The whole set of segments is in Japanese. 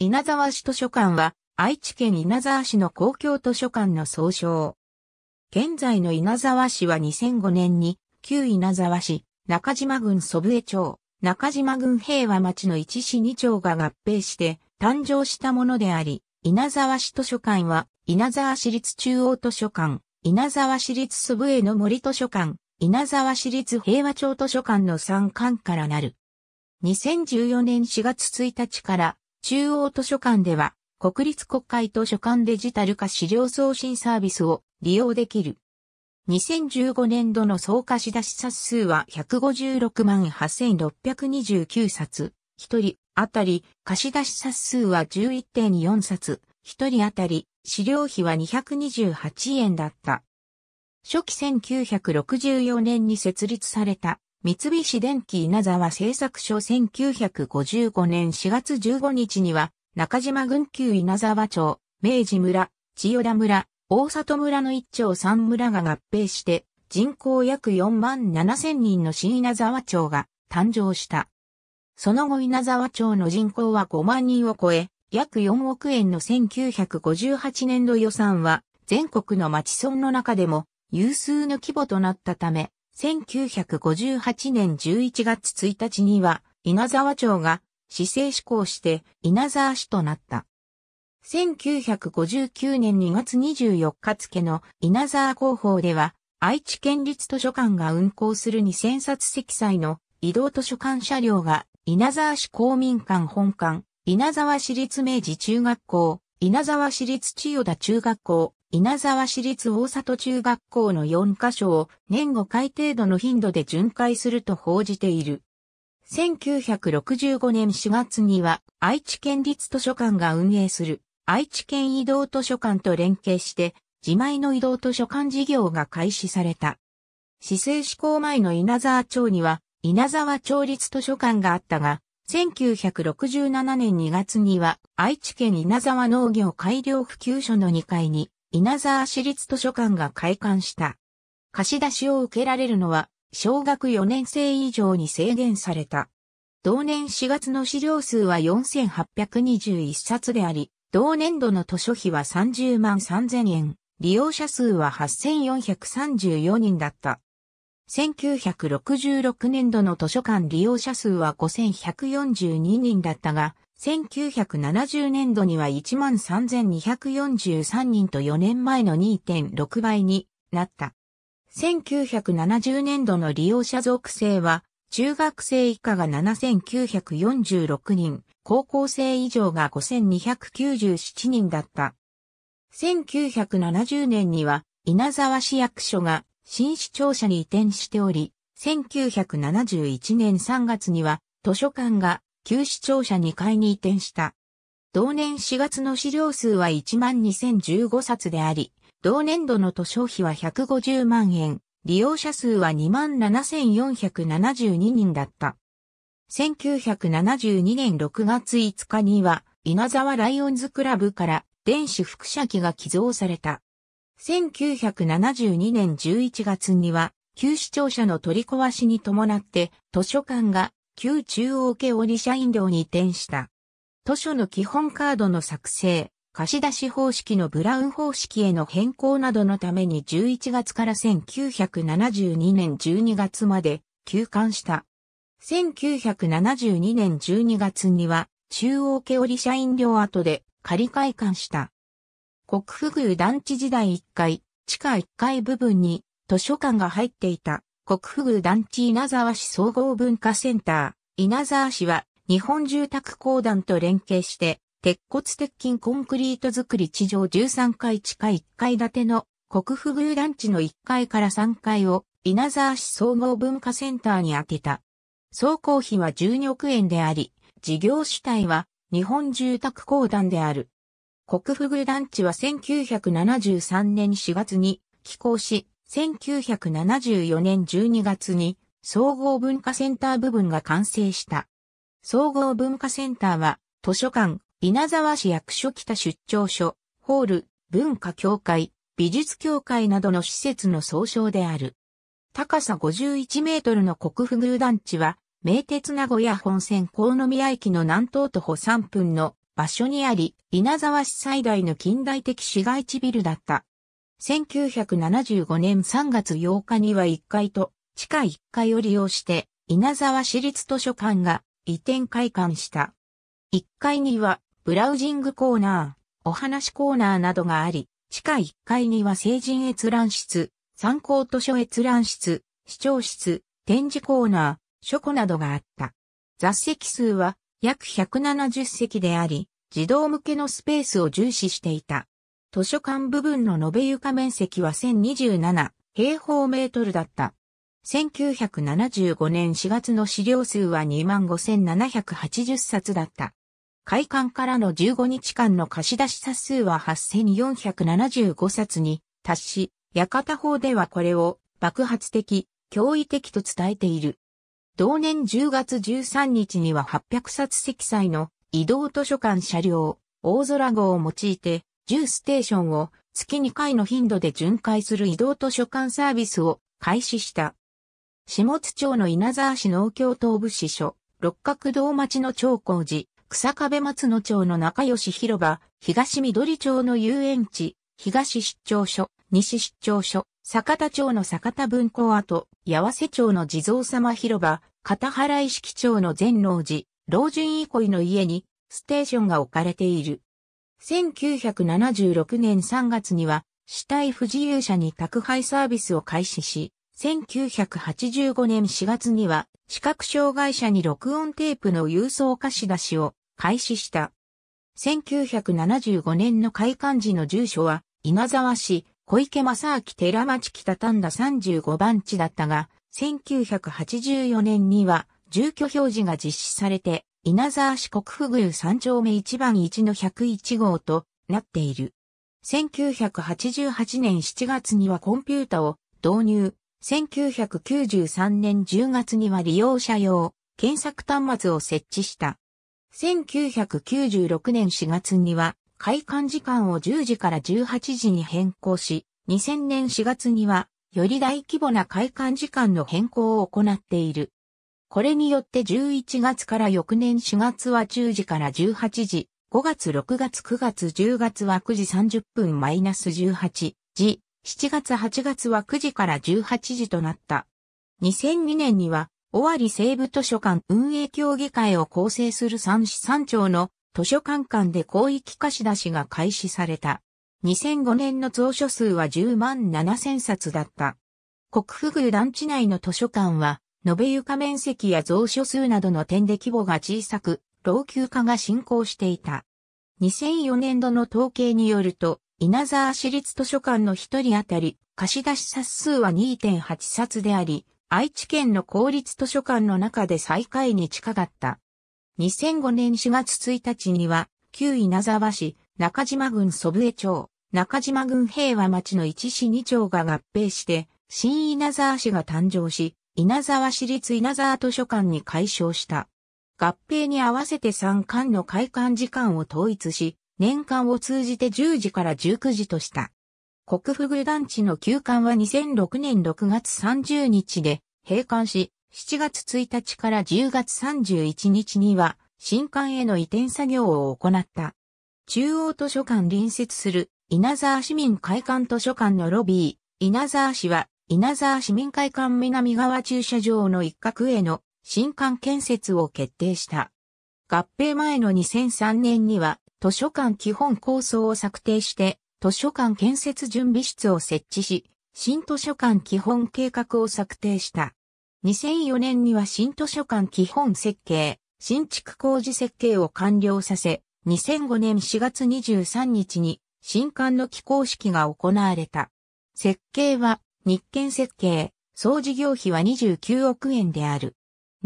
稲沢市図書館は、愛知県稲沢市の公共図書館の総称。現在の稲沢市は2005年に、旧稲沢市、中島郡祖父江町、中島郡平和町の一市二町が合併して誕生したものであり、稲沢市図書館は、稲沢市立中央図書館、稲沢市立祖父江の森図書館、稲沢市立平和町図書館の3館からなる。2014年4月1日から中央図書館では、国立国会図書館デジタル化資料送信サービスを利用できる。2015年度の総貸出冊数は156万8629冊、1人当たり貸出冊数は11.4冊、1人当たり資料費は228円だった。初期1964年に設立された三菱電機稲沢製作所1955年4月15日には、中島郡旧稲沢町、明治村、千代田村、大里村の一町三村が合併して、人口約4万7千人の新稲沢町が誕生した。その後稲沢町の人口は5万人を超え、約4億円の1958年度予算は、全国の町村の中でも有数の規模となったため、1958年11月1日には、稲沢町が市政施行して稲沢市となった。1959年2月24日付の稲沢広報では、愛知県立図書館が運行する2000冊積載の移動図書館車両が稲沢市公民館本館、稲沢市立明治中学校、稲沢市立千代田中学校、稲沢市立大里中学校の4カ所を年5回程度の頻度で巡回すると報じている。1965年4月には愛知県立図書館が運営する愛知県移動図書館と連携して自前の移動図書館事業が開始された。市政施行前の稲沢町には稲沢町立図書館があったが、1967年2月には愛知県稲沢農業改良普及所の2階に稲沢市立図書館が開館した。貸し出しを受けられるのは、小学4年生以上に制限された。同年4月の資料数は4821冊であり、同年度の図書費は30万3000円、利用者数は8434人だった。1966年度の図書館利用者数は5142人だったが、1970年度には13,243人と4年前の2.6倍になった。1970年度の利用者属性は、中学生以下が7946人、高校生以上が5297人だった。1970年には、稲沢市役所が新市庁舎に移転しており、1971年3月には図書館が旧市庁舎2階に移転した。同年4月の資料数は12,015冊であり、同年度の図書費は150万円、利用者数は27,472人だった。1972年6月5日には、稲沢ライオンズクラブから電子副写機が寄贈された。1972年11月には、旧市庁舎の取り壊しに伴って図書館が旧中央家オ社員寮に移転した。図書の基本カードの作成、貸し出し方式のブラウン方式への変更などのために11月から1972年12月まで休館した。1972年12月には中央家オ社員寮跡で仮開館した。国府宮団地時代1階、地下1階部分に図書館が入っていた。国府宮団地稲沢市総合文化センター、稲沢市は日本住宅公団と連携して、鉄骨鉄筋コンクリート作り地上13階地下1階建ての国府宮団地の1階から3階を稲沢市総合文化センターに当てた。総工費は12億円であり、事業主体は日本住宅公団である。国府宮団地は1973年4月に寄港し、1974年12月に総合文化センター部分が完成した。総合文化センターは図書館、稲沢市役所北出張所、ホール、文化協会、美術協会などの施設の総称である。高さ51メートルの国府宮団地は、名鉄名古屋本線高宮駅の南東徒歩3分の場所にあり、稲沢市最大の近代的市街地ビルだった。1975年3月8日には1階と地下1階を利用して稲沢市立図書館が移転開館した。1階にはブラウジングコーナー、お話コーナーなどがあり、地下1階には成人閲覧室、参考図書閲覧室、視聴室、展示コーナー、書庫などがあった。雑席数は約170席であり、児童向けのスペースを重視していた。図書館部分の延べ床面積は1027平方メートルだった。1975年4月の資料数は25,780冊だった。開館からの15日間の貸し出し冊数は8,475冊に達し、館法ではこれを爆発的、驚異的と伝えている。同年10月13日には800冊積載の移動図書館車両、大空号を用いて1ステーションを月2回の頻度で巡回する移動図書館サービスを開始した。下津町の稲沢市農協東部支所、六角堂町の長光寺、草壁松野町の仲良し広場、東緑町の遊園地、東出張所、西出張所、坂田町の坂田文庫跡、八瀬町の地蔵様広場、片原意識町の善能寺、老人憩いの家に、ステーションが置かれている。1976年3月には、死体不自由者に宅配サービスを開始し、1985年4月には、視覚障害者に録音テープの郵送貸し出しを開始した。1975年の開館時の住所は、稲沢市、小池正明寺町北丹田35番地だったが、1984年には住居表示が実施されて、稲沢市国府宮三丁目一番一の101号となっている。1988年7月にはコンピュータを導入。1993年10月には利用者用検索端末を設置した。1996年4月には開館時間を10時から18時に変更し、2000年4月にはより大規模な開館時間の変更を行っている。これによって11月から翌年4月は10時から18時、5月6月9月10月は9時30分マイナス18時、7月8月は9時から18時となった。2002年には、尾張西部図書館運営協議会を構成する三市三町の図書館間で広域貸し出しが開始された。2005年の蔵書数は10万7000冊だった。国府宮団地内の図書館は延べ床面積や蔵書数などの点で規模が小さく、老朽化が進行していた。2004年度の統計によると、稲沢市立図書館の一人当たり貸し出し冊数は2.8冊であり、愛知県の公立図書館の中で最下位に近かった。2005年4月1日には、旧稲沢市、中島郡祖父江町、中島郡平和町の一市二町が合併して、新稲沢市が誕生し、稲沢市立稲沢図書館に改称した。合併に合わせて3巻の開館時間を統一し、年間を通じて10時から19時とした。国府具団地の休館は2006年6月30日で閉館し、7月1日から10月31日には新館への移転作業を行った。中央図書館隣接する稲沢市民会館図書館のロビー、稲沢市は稲沢市民会館南側駐車場の一角への新館建設を決定した。合併前の2003年には図書館基本構想を策定して図書館建設準備室を設置し、新図書館基本計画を策定した。2004年には新図書館基本設計、新築工事設計を完了させ、2005年4月23日に新館の起工式が行われた。設計は日建設計、総事業費は29億円である。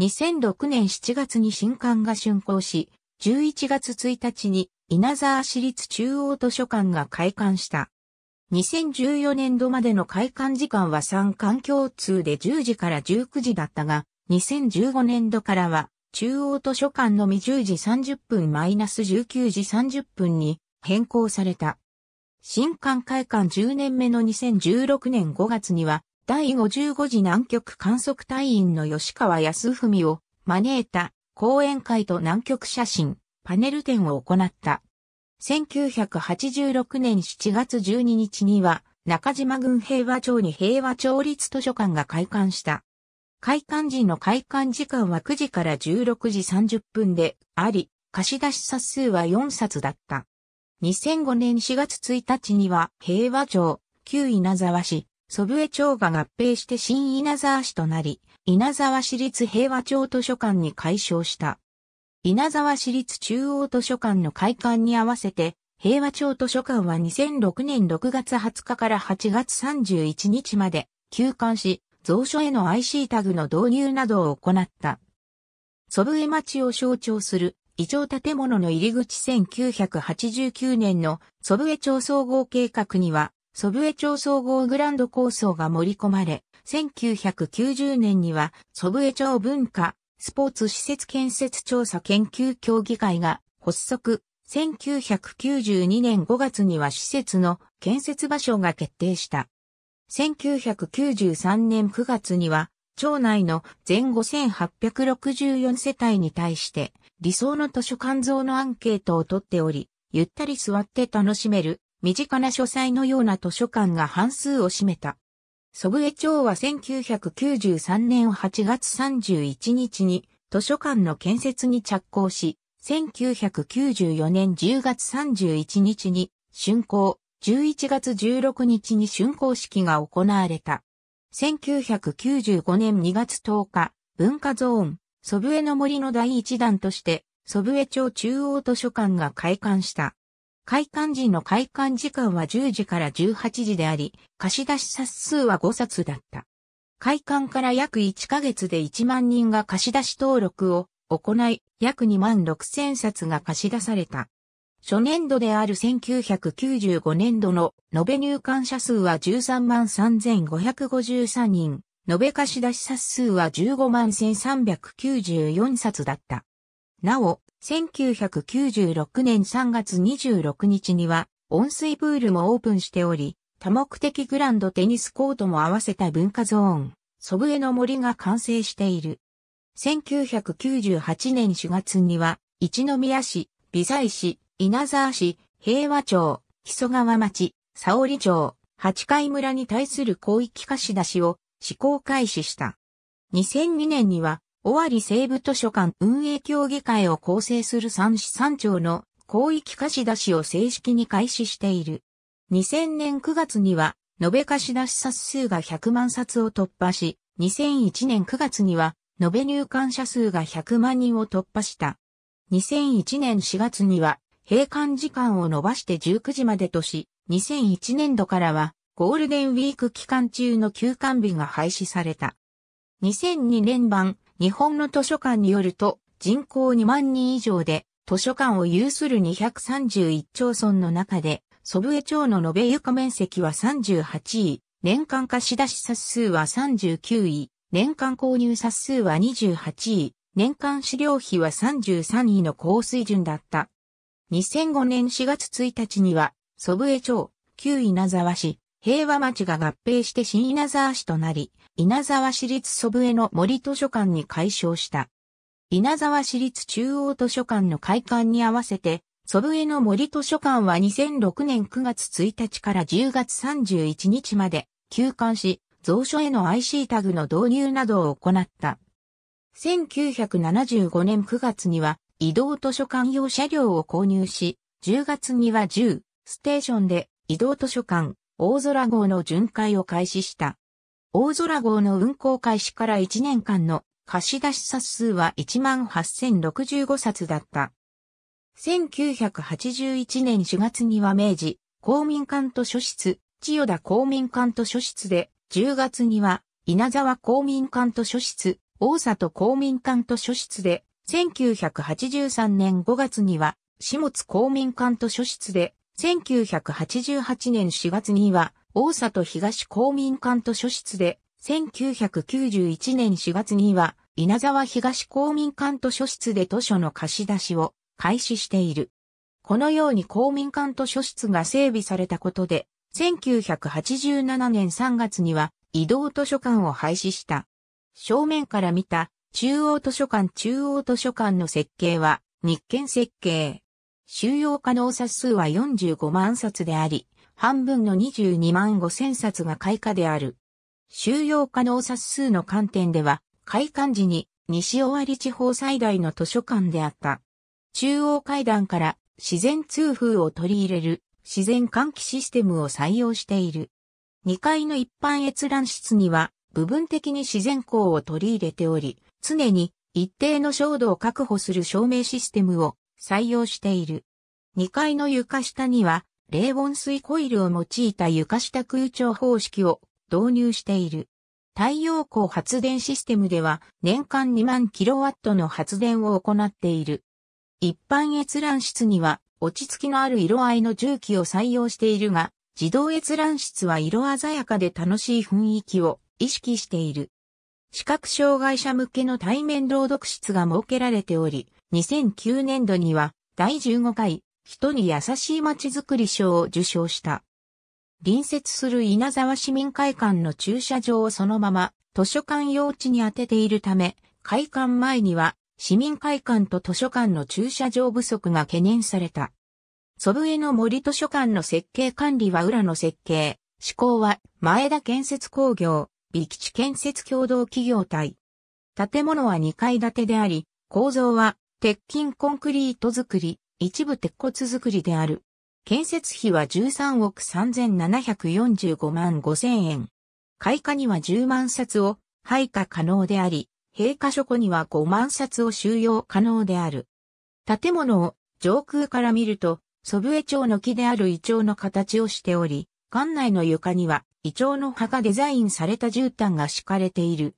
2006年7月に新館が竣工し、11月1日に稲沢市立中央図書館が開館した。2014年度までの開館時間は3館共通で10時から19時だったが、2015年度からは中央図書館のみ10時30分マイナス19時30分に変更された。新館開館10年目の2016年5月には、第55次南極観測隊員の吉川康文を招いた講演会と南極写真、パネル展を行った。1986年7月12日には、中島郡平和町に平和町立図書館が開館した。開館時の開館時間は9時から16時30分であり、貸し出し冊数は4冊だった。2005年4月1日には平和町、旧稲沢市、祖父江町が合併して新稲沢市となり、稲沢市立平和町図書館に改称した。稲沢市立中央図書館の開館に合わせて、平和町図書館は2006年6月20日から8月31日まで休館し、蔵書への IC タグの導入などを行った。祖父江町を象徴する異常建物の入り口1989年の祖父江町総合計画には、祖父江町総合グランド構想が盛り込まれ、1990年には祖父江町文化、スポーツ施設建設調査研究協議会が発足。1992年5月には施設の建設場所が決定した。1993年9月には町内の全5864世帯に対して、理想の図書館像のアンケートを取っており、ゆったり座って楽しめる、身近な書斎のような図書館が半数を占めた。祖父江町は1993年8月31日に図書館の建設に着工し、1994年10月31日に竣工、11月16日に竣工式が行われた。1995年2月10日、文化ゾーン、祖父江の森の第一弾として、祖父江町中央図書館が開館した。開館時の開館時間は10時から18時であり、貸し出し冊数は5冊だった。開館から約1ヶ月で1万人が貸し出し登録を行い、約2万6千冊が貸し出された。初年度である1995年度の延べ入館者数は13万3553人、延べ貸し出し冊数は15万1394冊だった。なお、1996年3月26日には、温水プールもオープンしており、多目的グランドテニスコートも合わせた文化ゾーン、祖父江の森が完成している。1998年4月には、一宮市、美西市、稲沢市、平和町、木曽川町、沙織町、八海村に対する広域貸し出しを施行開始した。2002年には、尾張西部図書館運営協議会を構成する三市三町の広域貸し出しを正式に開始している。2000年9月には、延べ貸し出し冊数が100万冊を突破し、2001年9月には、延べ入館者数が100万人を突破した。2001年4月には、閉館時間を延ばして19時までとし、2001年度からはゴールデンウィーク期間中の休館日が廃止された。2002年版日本の図書館によると人口2万人以上で図書館を有する231町村の中で祖父江町の延べ床面積は38位、年間貸し出し冊数は39位、年間購入冊数は28位、年間資料費は33位の高水準だった。2005年4月1日には、祖父江町、旧稲沢市、平和町が合併して新稲沢市となり、稲沢市立祖父江の森図書館に改称した。稲沢市立中央図書館の開館に合わせて、祖父江の森図書館は2006年9月1日から10月31日まで休館し、蔵書への IC タグの導入などを行った。1975年9月には移動図書館用車両を購入し、10月には10ステーションで移動図書館大空号の巡回を開始した。大空号の運行開始から1年間の貸し出し冊数は18,065冊だった。1981年4月には明治公民館図書室、千代田公民館図書室で、10月には稲沢公民館図書室、大里公民館図書室で1983年5月には、下津公民館図書室で、1988年4月には、大里東公民館図書室で、1991年4月には、稲沢東公民館図書室で図書の貸し出しを開始している。このように公民館図書室が整備されたことで、1987年3月には移動図書館を廃止した。正面から見た中央図書館中央図書館の設計は日券設計。収容可能冊数は45万冊であり、半分の22万5千冊が開花である。収容可能冊数の観点では、開館時に西尾割地方最大の図書館であった。中央階段から自然通風を取り入れる自然換気システムを採用している。2階の一般閲覧室には部分的に自然光を取り入れており、常に一定の照度を確保する照明システムを採用している。2階の床下には、冷温水コイルを用いた床下空調方式を導入している。太陽光発電システムでは年間2万キロワットの発電を行っている。一般閲覧室には落ち着きのある色合いの重機を採用しているが、自動閲覧室は色鮮やかで楽しい雰囲気を意識している。視覚障害者向けの対面朗読室が設けられており、2009年度には第15回人に優しい街づくり賞を受賞した。隣接する稲沢市民会館の駐車場をそのまま図書館用地に当てているため、会館前には市民会館と図書館の駐車場不足が懸念された。祖父江の森図書館の設計管理は裏の設計、施工は前田建設工業、美基地建設共同企業体。建物は2階建てであり、構造は鉄筋コンクリート作り、一部鉄骨作りである。建設費は13億3745万5千円。開花には10万冊を配下可能であり、閉花書庫には5万冊を収容可能である。建物を上空から見ると、祖父江町の木であるイチの形をしており、館内の床にはイチョウの葉がデザインされた絨毯が敷かれている。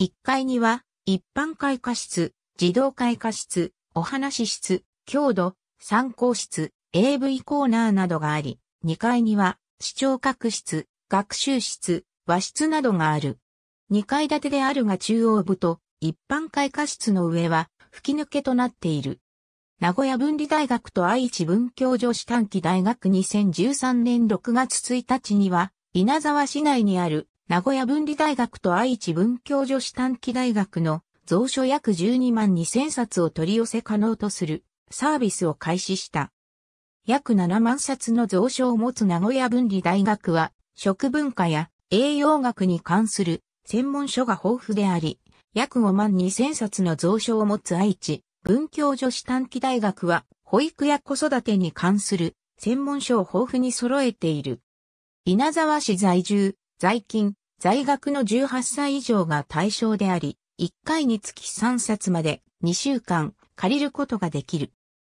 1階には、一般会科室、児童会科室、お話し室、郷土、参考室、AV コーナーなどがあり、2階には、視聴覚室、学習室、和室などがある。2階建てであるが中央部と、一般会科室の上は、吹き抜けとなっている。名古屋分離大学と愛知文教女子短期大学2013年6月1日には、稲沢市内にある名古屋文理大学と愛知文教女子短期大学の蔵書約12万2000冊を取り寄せ可能とするサービスを開始した。約7万冊の蔵書を持つ名古屋文理大学は食文化や栄養学に関する専門書が豊富であり、約5万2000冊の蔵書を持つ愛知文教女子短期大学は保育や子育てに関する専門書を豊富に揃えている。稲沢市在住、在勤、在学の18歳以上が対象であり、1回につき3冊まで2週間借りることができる。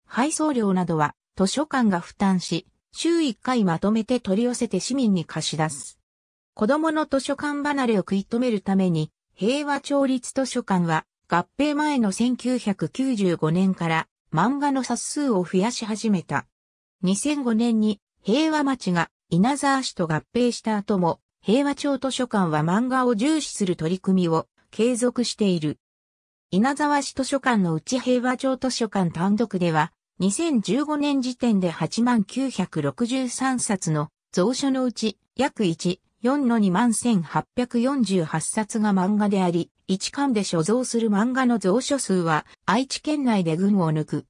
配送料などは図書館が負担し、週1回まとめて取り寄せて市民に貸し出す。子供の図書館離れを食い止めるために、平和調律図書館は合併前の1995年から漫画の冊数を増やし始めた。2005年に平和町が稲沢市と合併した後も、平和町図書館は漫画を重視する取り組みを継続している。稲沢市図書館のうち平和町図書館単独では、2015年時点で8963冊の蔵書のうち約1、4の21848冊が漫画であり、一巻で所蔵する漫画の蔵書数は愛知県内で群を抜く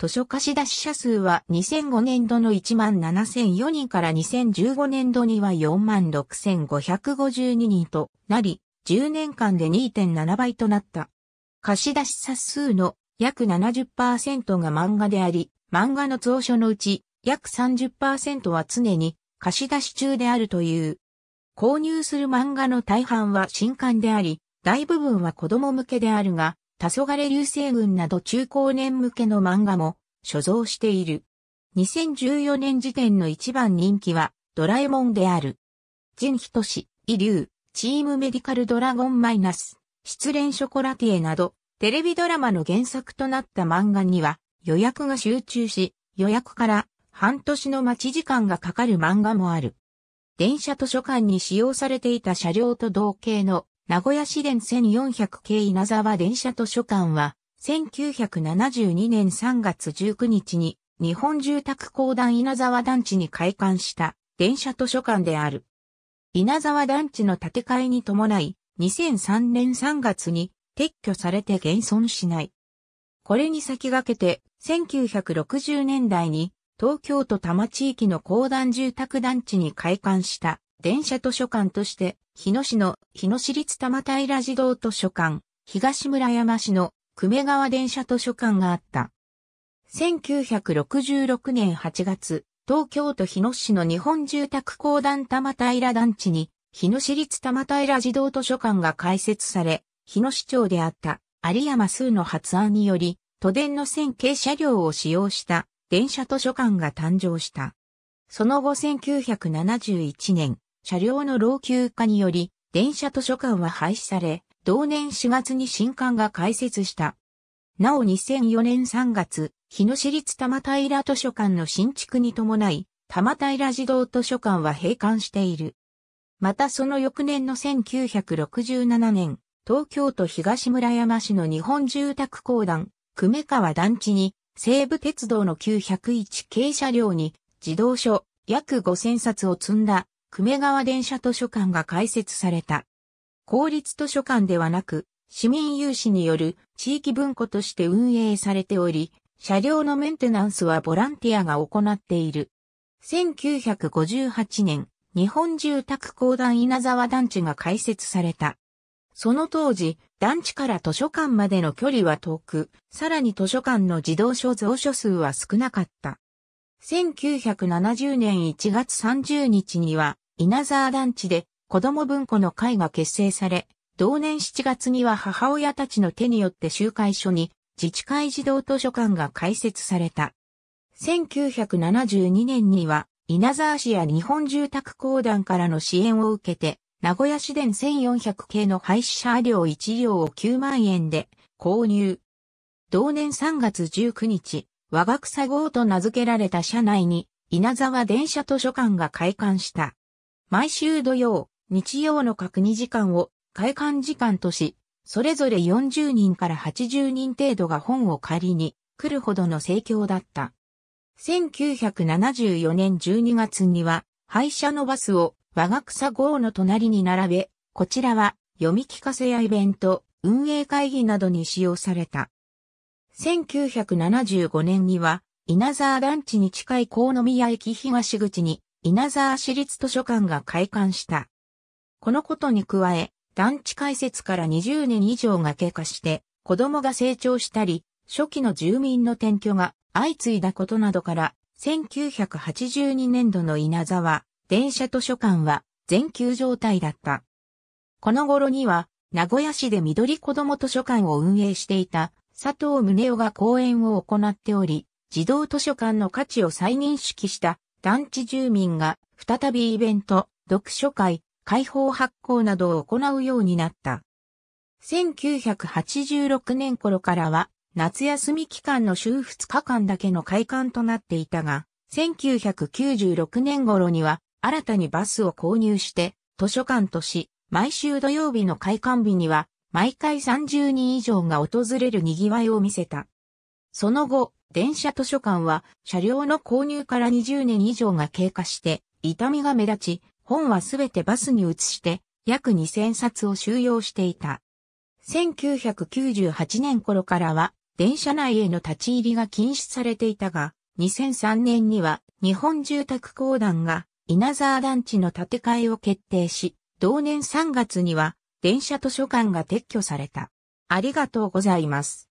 図書貸し出し者数は2005年度の1万7004人から2015年度には4万6552人となり、10年間で2.7倍となった。貸し出し数の約70%が漫画であり、漫画の蔵書のうち約30%は常に貸し出し中であるという。購入する漫画の大半は新刊であり、大部分は子供向けであるが、黄昏流星群など中高年向けの漫画も所蔵している。2014年時点の一番人気はドラえもんである。ジンヒトシ、イリュウ、チームメディカルドラゴンマイナス、失恋ショコラティエなど、テレビドラマの原作となった漫画には予約が集中し、予約から半年の待ち時間がかかる漫画もある。電車図書館に使用されていた車両と同型の名古屋市電1400系稲沢電車図書館は、1972年3月19日に日本住宅公団稲沢団地に開館した電車図書館である。稲沢団地の建て替えに伴い、2003年3月に撤去されて現存しない。これに先駆けて、1960年代に東京都多摩地域の公団住宅団地に開館した電車図書館として日野市の日野市立玉平児童図書館、東村山市の久米川電車図書館があった。1966年8月、東京都日野市の日本住宅公団玉平団地に、日野市立玉平児童図書館が開設され、日野市長であった有山数の発案により、都電の線形車両を使用した電車図書館が誕生した。その後1971年、車両の老朽化により、電車図書館は廃止され、同年4月に新館が開設した。なお2004年3月、日野市立玉平図書館の新築に伴い、玉平児童図書館は閉館している。またその翌年の1967年、東京都東村山市の日本住宅公団、久米川団地に、西武鉄道の901系車両に、自動書、約5000冊を積んだ久米川電車図書館が開設された。公立図書館ではなく、市民有志による地域文庫として運営されており、車両のメンテナンスはボランティアが行っている。1958年、日本住宅公団稲沢団地が開設された。その当時、団地から図書館までの距離は遠く、さらに図書館の児童書蔵書数は少なかった。1970年1月30日には、稲沢団地で子供文庫の会が結成され、同年7月には母親たちの手によって集会所に自治会児童図書館が開設された。1972年には、稲沢市や日本住宅公団からの支援を受けて、名古屋市電1400系の廃止車両1両を9万円で購入。同年3月19日、和学作号と名付けられた社内に、稲沢電車図書館が開館した。毎週土曜、日曜の各2時間を開館時間とし、それぞれ40人から80人程度が本を借りに来るほどの盛況だった。1974年12月には、廃車のバスを和学作号の隣に並べ、こちらは読み聞かせやイベント、運営会議などに使用された。1975年には、稲沢団地に近い河宮駅東口に、稲沢市立図書館が開館した。このことに加え、団地開設から20年以上が経過して、子供が成長したり、初期の住民の転居が相次いだことなどから、1982年度の稲沢、電車図書館は全休状態だった。この頃には、名古屋市で緑子ども図書館を運営していた佐藤宗夫が講演を行っており、児童図書館の価値を再認識した団地住民が再びイベント、読書会、開放発行などを行うようになった。1986年頃からは夏休み期間の週2日間だけの開館となっていたが、1996年頃には新たにバスを購入して図書館とし、毎週土曜日の開館日には毎回30人以上が訪れる賑わいを見せた。その後、電車図書館は車両の購入から20年以上が経過して、痛みが目立ち、本はすべてバスに移して、約2000冊を収容していた。1998年頃からは、電車内への立ち入りが禁止されていたが、2003年には日本住宅公団が稲沢団地の建て替えを決定し、同年3月には電車図書館が撤去された。ありがとうございます。